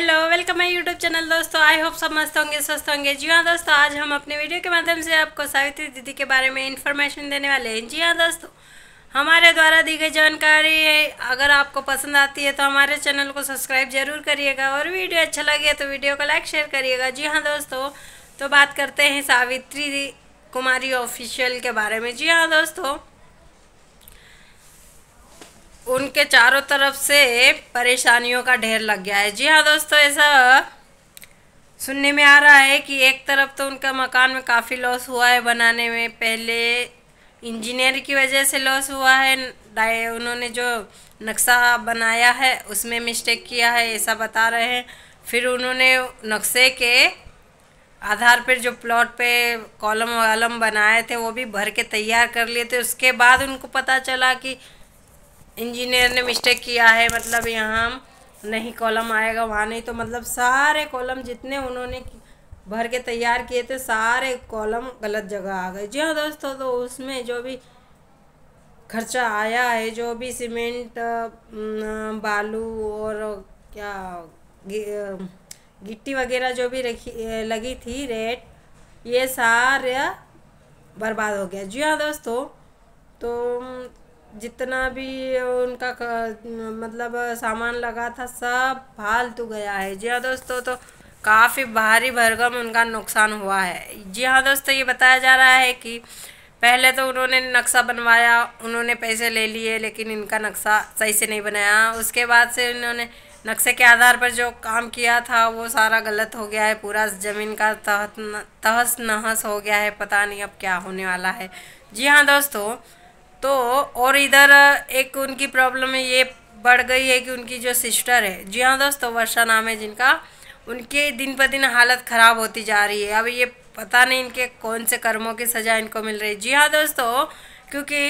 hello welcome my YouTube channel दोस्तों I hope सब मस्त होंगे स्वस्थ होंगे जी हाँ दोस्तों आज हम अपने वीडियो के माध्यम से आपको सावित्री दीदी के बारे में इन्फॉर्मेशन देने वाले हैं जी हाँ दोस्तों हमारे द्वारा दी गई जानकारी है अगर आपको पसंद आती है तो हमारे चैनल को सब्सक्राइब जरूर करिएगा और वीडियो अच्छा लगे तो वीडियो को लाइक शेयर करिएगा जी हाँ दोस्तों तो बात करते हैं सावित्री कुमारी ऑफिशियल के बारे में जी हाँ दोस्तों उनके चारों तरफ से परेशानियों का ढेर लग गया है जी हाँ दोस्तों ऐसा सुनने में आ रहा है कि एक तरफ तो उनका मकान में काफ़ी लॉस हुआ है बनाने में पहले इंजीनियर की वजह से लॉस हुआ है उन्होंने जो नक्शा बनाया है उसमें मिस्टेक किया है ऐसा बता रहे हैं फिर उन्होंने नक्शे के आधार पर जो प्लॉट पे कॉलम वालम बनाए थे वो भी भर के तैयार कर लिए थे उसके बाद उनको पता चला कि इंजीनियर ने मिस्टेक किया है मतलब यहाँ नहीं कॉलम आएगा वहाँ नहीं तो मतलब सारे कॉलम जितने उन्होंने भर के तैयार किए थे सारे कॉलम गलत जगह आ गए जी हाँ दोस्तों तो उसमें जो भी खर्चा आया है जो भी सीमेंट बालू और क्या गिट्टी वगैरह जो भी रखी लगी थी रेट ये सारा बर्बाद हो गया जी हाँ दोस्तों तो जितना भी उनका मतलब सामान लगा था सब फालतू गया है जी हाँ दोस्तों तो काफ़ी भारी भरगम उनका नुकसान हुआ है जी हाँ दोस्तों ये बताया जा रहा है कि पहले तो उन्होंने नक्शा बनवाया उन्होंने पैसे ले लिए लेकिन इनका नक्शा सही से नहीं बनाया उसके बाद से इन्होंने नक्शे के आधार पर जो काम किया था वो सारा गलत हो गया है पूरा ज़मीन का तहस नहस हो गया है पता नहीं अब क्या होने वाला है जी हाँ दोस्तों तो और इधर एक उनकी प्रॉब्लम है ये बढ़ गई है कि उनकी जो सिस्टर है जी हाँ दोस्तों वर्षा नाम है जिनका उनके दिन ब दिन हालत ख़राब होती जा रही है अब ये पता नहीं इनके कौन से कर्मों की सज़ा इनको मिल रही है जी हाँ दोस्तों क्योंकि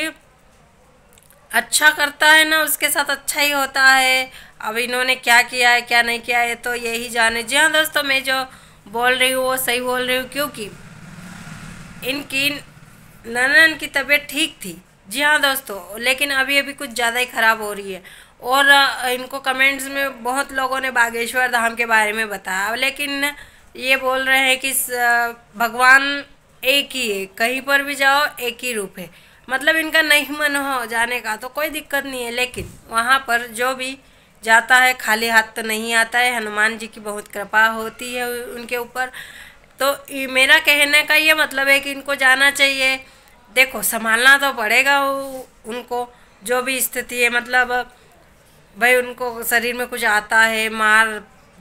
अच्छा करता है ना उसके साथ अच्छा ही होता है अब इन्होंने क्या किया है क्या नहीं किया है तो यही जाने जी हाँ दोस्तों मैं जो बोल रही हूँ वो सही बोल रही हूँ क्योंकि इनकी ननन की तबीयत ठीक थी जी हाँ दोस्तों लेकिन अभी अभी कुछ ज़्यादा ही ख़राब हो रही है और इनको कमेंट्स में बहुत लोगों ने बागेश्वर धाम के बारे में बताया लेकिन ये बोल रहे हैं कि भगवान एक ही है कहीं पर भी जाओ एक ही रूप है मतलब इनका नहीं मन हो जाने का तो कोई दिक्कत नहीं है लेकिन वहाँ पर जो भी जाता है खाली हाथ तो नहीं आता है हनुमान जी की बहुत कृपा होती है उनके ऊपर तो मेरा कहने का ये मतलब है कि इनको जाना चाहिए देखो संभालना तो पड़ेगा उनको जो भी स्थिति है मतलब भाई उनको शरीर में कुछ आता है मार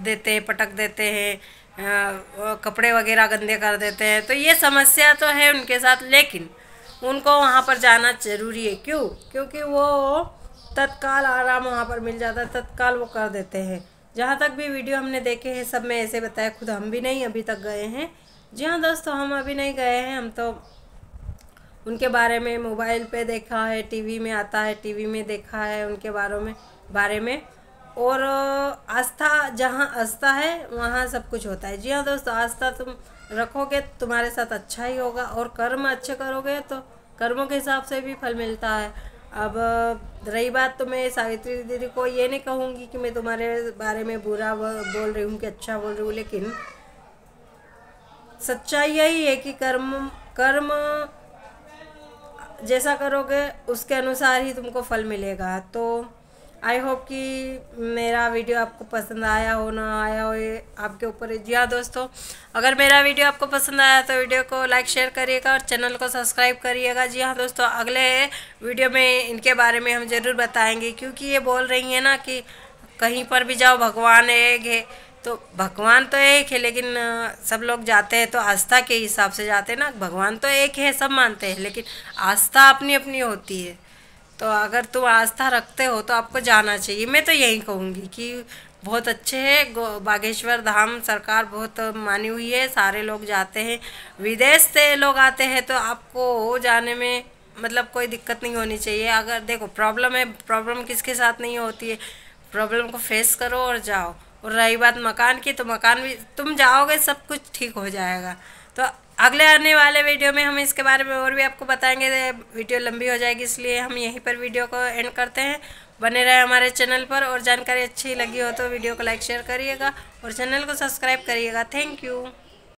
देते हैं पटक देते हैं कपड़े वगैरह गंदे कर देते हैं तो ये समस्या तो है उनके साथ लेकिन उनको वहाँ पर जाना ज़रूरी है क्यों क्योंकि वो तत्काल आराम वहाँ पर मिल जाता है तत्काल वो कर देते हैं जहाँ तक भी वीडियो हमने देखे हैं सब में ऐसे बताया खुद हम भी नहीं अभी तक गए हैं जी हाँ दोस्तों हम अभी नहीं गए हैं हम तो उनके बारे में मोबाइल पे देखा है टीवी में आता है टीवी में देखा है उनके बारे में बारे में और आस्था जहाँ आस्था है वहाँ सब कुछ होता है जी हाँ दोस्तों आस्था तुम रखोगे तो तुम्हारे साथ अच्छा ही होगा और कर्म अच्छे करोगे तो कर्मों के हिसाब से भी फल मिलता है अब रही बात तो मैं सावित्री दीदी को ये नहीं कहूँगी कि मैं तुम्हारे बारे में बुरा बोल रही हूँ कि अच्छा बोल रही हूँ लेकिन सच्चाई यही है कि कर्म कर्म जैसा करोगे उसके अनुसार ही तुमको फल मिलेगा तो आई होप कि मेरा वीडियो आपको पसंद आया हो ना आया हो ये आपके ऊपर जी हाँ दोस्तों अगर मेरा वीडियो आपको पसंद आया तो वीडियो को लाइक शेयर करिएगा और चैनल को सब्सक्राइब करिएगा जी हाँ दोस्तों अगले वीडियो में इनके बारे में हम ज़रूर बताएंगे क्योंकि ये बोल रही है ना कि कहीं पर भी जाओ भगवान एक है तो भगवान तो एक है लेकिन सब लोग जाते हैं तो आस्था के हिसाब से जाते हैं ना भगवान तो एक है सब मानते हैं लेकिन आस्था अपनी अपनी होती है तो अगर तुम आस्था रखते हो तो आपको जाना चाहिए मैं तो यही कहूँगी कि बहुत अच्छे है बागेश्वर धाम सरकार बहुत मानी हुई है सारे लोग जाते हैं विदेश से लोग आते हैं तो आपको जाने में मतलब कोई दिक्कत नहीं होनी चाहिए अगर देखो प्रॉब्लम है प्रॉब्लम किसके साथ नहीं होती है प्रॉब्लम को फेस करो और जाओ और रही बात मकान की तो मकान भी तुम जाओगे सब कुछ ठीक हो जाएगा तो अगले आने वाले वीडियो में हम इसके बारे में और भी आपको बताएंगे वीडियो लंबी हो जाएगी इसलिए हम यहीं पर वीडियो को एंड करते हैं बने रहे हमारे चैनल पर और जानकारी अच्छी लगी हो तो वीडियो को लाइक शेयर करिएगा और चैनल को सब्सक्राइब करिएगा थैंक यू